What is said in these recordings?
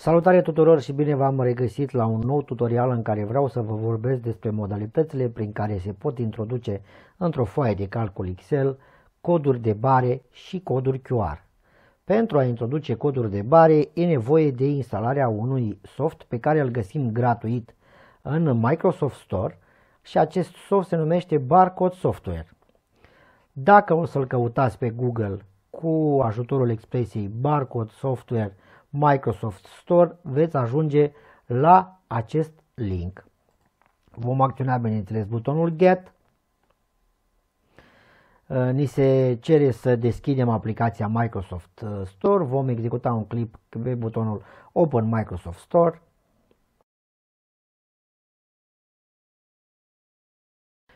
Salutare tuturor și bine v-am regăsit la un nou tutorial în care vreau să vă vorbesc despre modalitățile prin care se pot introduce într-o foaie de calcul Excel coduri de bare și coduri QR. Pentru a introduce coduri de bare e nevoie de instalarea unui soft pe care îl găsim gratuit în Microsoft Store și acest soft se numește Barcode Software. Dacă o să-l căutați pe Google cu ajutorul expresiei Barcode Software Microsoft Store veți ajunge la acest link. Vom acționa bineînțeles butonul Get. Uh, ni se cere să deschidem aplicația Microsoft uh, Store. Vom executa un clip pe butonul Open Microsoft Store.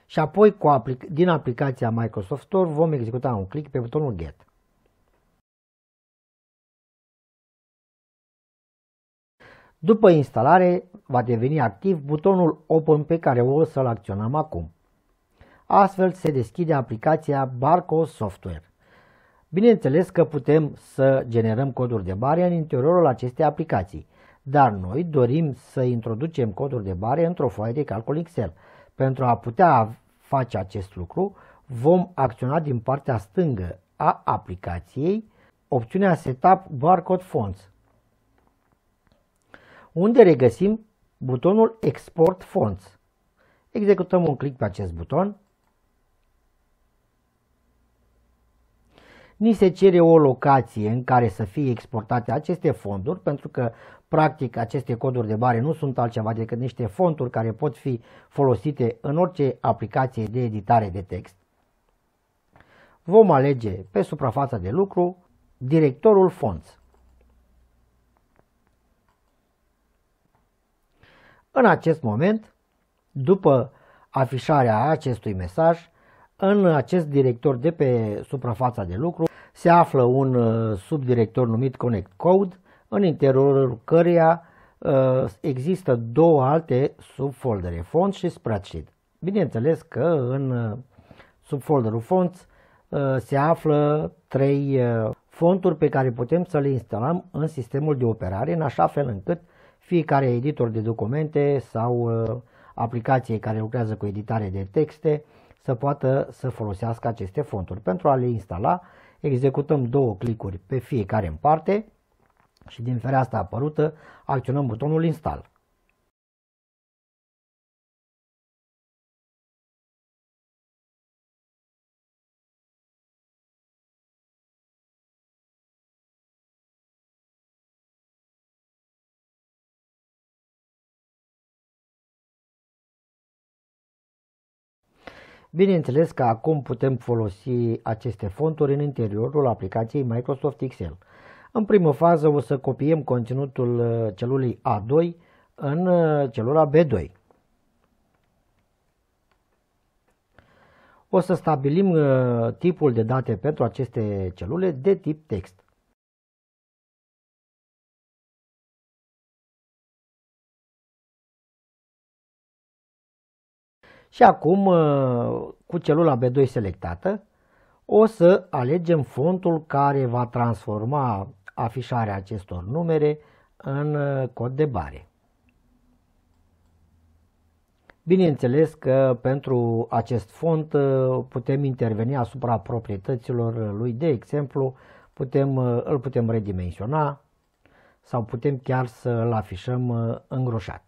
Și apoi cu aplic din aplicația Microsoft Store vom executa un click pe butonul Get. După instalare va deveni activ butonul Open pe care o să-l acționăm acum. Astfel se deschide aplicația Barco Software. Bineînțeles că putem să generăm coduri de bare în interiorul acestei aplicații, dar noi dorim să introducem coduri de bare într-o foaie de calcul Excel. Pentru a putea face acest lucru, vom acționa din partea stângă a aplicației opțiunea Setup Barcode Fonts unde regăsim butonul Export Fonts. Executăm un click pe acest buton. Ni se cere o locație în care să fie exportate aceste fonduri, pentru că practic aceste coduri de bare nu sunt altceva decât niște fonturi care pot fi folosite în orice aplicație de editare de text. Vom alege pe suprafața de lucru directorul fonți. În acest moment, după afișarea acestui mesaj, în acest director de pe suprafața de lucru se află un uh, subdirector numit Connect Code, în interiorul căreia uh, există două alte subfoldere, fonts și spreadsheet. Bineînțeles că în uh, subfolderul fonts se află trei fonturi pe care putem să le instalăm în sistemul de operare, în așa fel încât fiecare editor de documente sau uh, aplicație care lucrează cu editare de texte să poată să folosească aceste fonturi. Pentru a le instala, executăm două clicuri pe fiecare în parte și din fereastra apărută acționăm butonul Install. Bineînțeles că acum putem folosi aceste fonturi în interiorul aplicației Microsoft Excel. În primă fază o să copiem conținutul uh, celulei A2 în uh, celula B2. O să stabilim uh, tipul de date pentru aceste celule de tip text. Și acum, uh, cu celula B2 selectată, o să alegem fontul care va transforma afișarea acestor numere în uh, cod de bare. Bineînțeles că pentru acest font uh, putem interveni asupra proprietăților lui, de exemplu, putem, îl putem redimensiona sau putem chiar să-l afișăm îngroșat.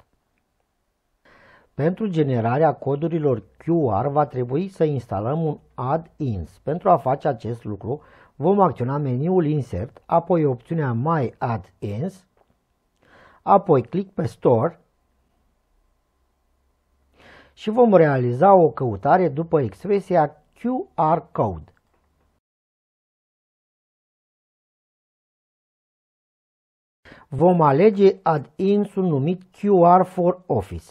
Pentru generarea codurilor QR va trebui să instalăm un Add-ins. Pentru a face acest lucru vom acționa meniul Insert, apoi opțiunea My Add-ins, apoi click pe Store și vom realiza o căutare după expresia QR Code. Vom alege Add-ins-ul numit QR for Office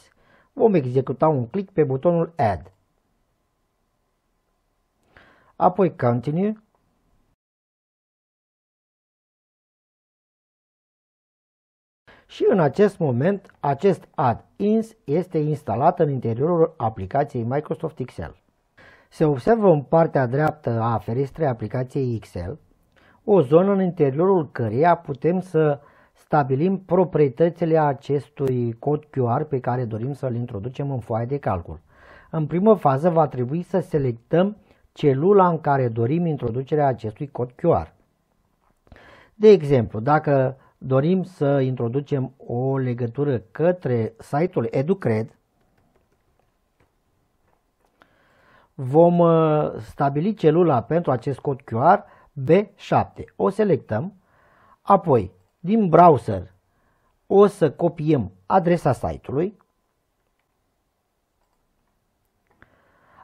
vom executa un click pe butonul Add. Apoi Continue și în acest moment acest add-ins este instalat în interiorul aplicației Microsoft Excel. Se observă în partea dreaptă a ferestrei aplicației Excel o zonă în interiorul căreia putem să stabilim proprietățile acestui cod QR pe care dorim să-l introducem în foaia de calcul. În primă fază va trebui să selectăm celula în care dorim introducerea acestui cod QR. De exemplu, dacă dorim să introducem o legătură către site-ul EduCred, vom uh, stabili celula pentru acest cod QR B7. O selectăm, apoi din browser o să copiem adresa site-ului,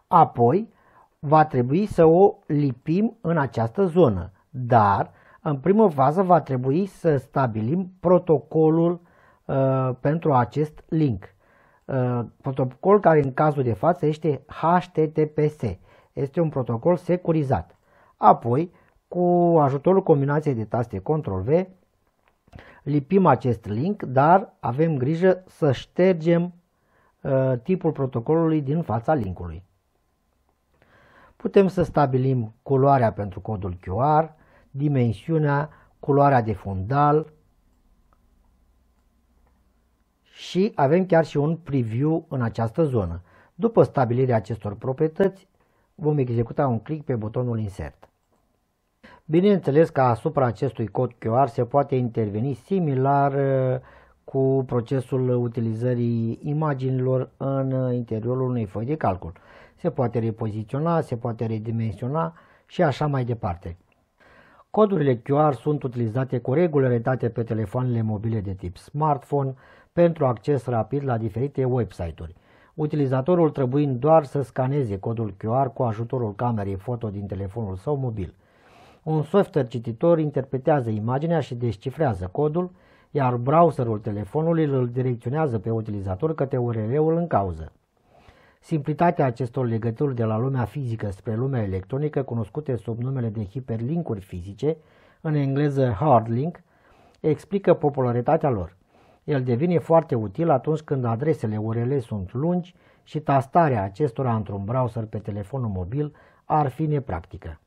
apoi va trebui să o lipim în această zonă, dar în primă fază va trebui să stabilim protocolul uh, pentru acest link. Uh, protocol care în cazul de față este HTTPS, este un protocol securizat. Apoi, cu ajutorul combinației de taste Ctrl-V, lipim acest link, dar avem grijă să ștergem uh, tipul protocolului din fața linkului. Putem să stabilim culoarea pentru codul QR, dimensiunea, culoarea de fundal și avem chiar și un preview în această zonă. După stabilirea acestor proprietăți, vom executa un click pe butonul Insert. Bineînțeles că asupra acestui cod QR se poate interveni similar uh, cu procesul utilizării imaginilor în interiorul unei foi de calcul. Se poate repoziționa, se poate redimensiona și așa mai departe. Codurile QR sunt utilizate cu regulă pe telefoanele mobile de tip smartphone pentru acces rapid la diferite website-uri. Utilizatorul trebuie doar să scaneze codul QR cu ajutorul camerei foto din telefonul său mobil. Un software cititor interpretează imaginea și descifrează codul, iar browserul telefonului îl direcționează pe utilizator către URL-ul în cauză. Simplitatea acestor legături de la lumea fizică spre lumea electronică, cunoscute sub numele de hiperlinkuri fizice, în engleză hard link, explică popularitatea lor. El devine foarte util atunci când adresele URL sunt lungi și tastarea acestora într-un browser pe telefonul mobil ar fi nepractică.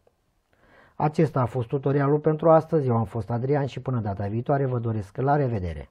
Acesta a fost tutorialul pentru astăzi, eu am fost Adrian și până data viitoare vă doresc la revedere!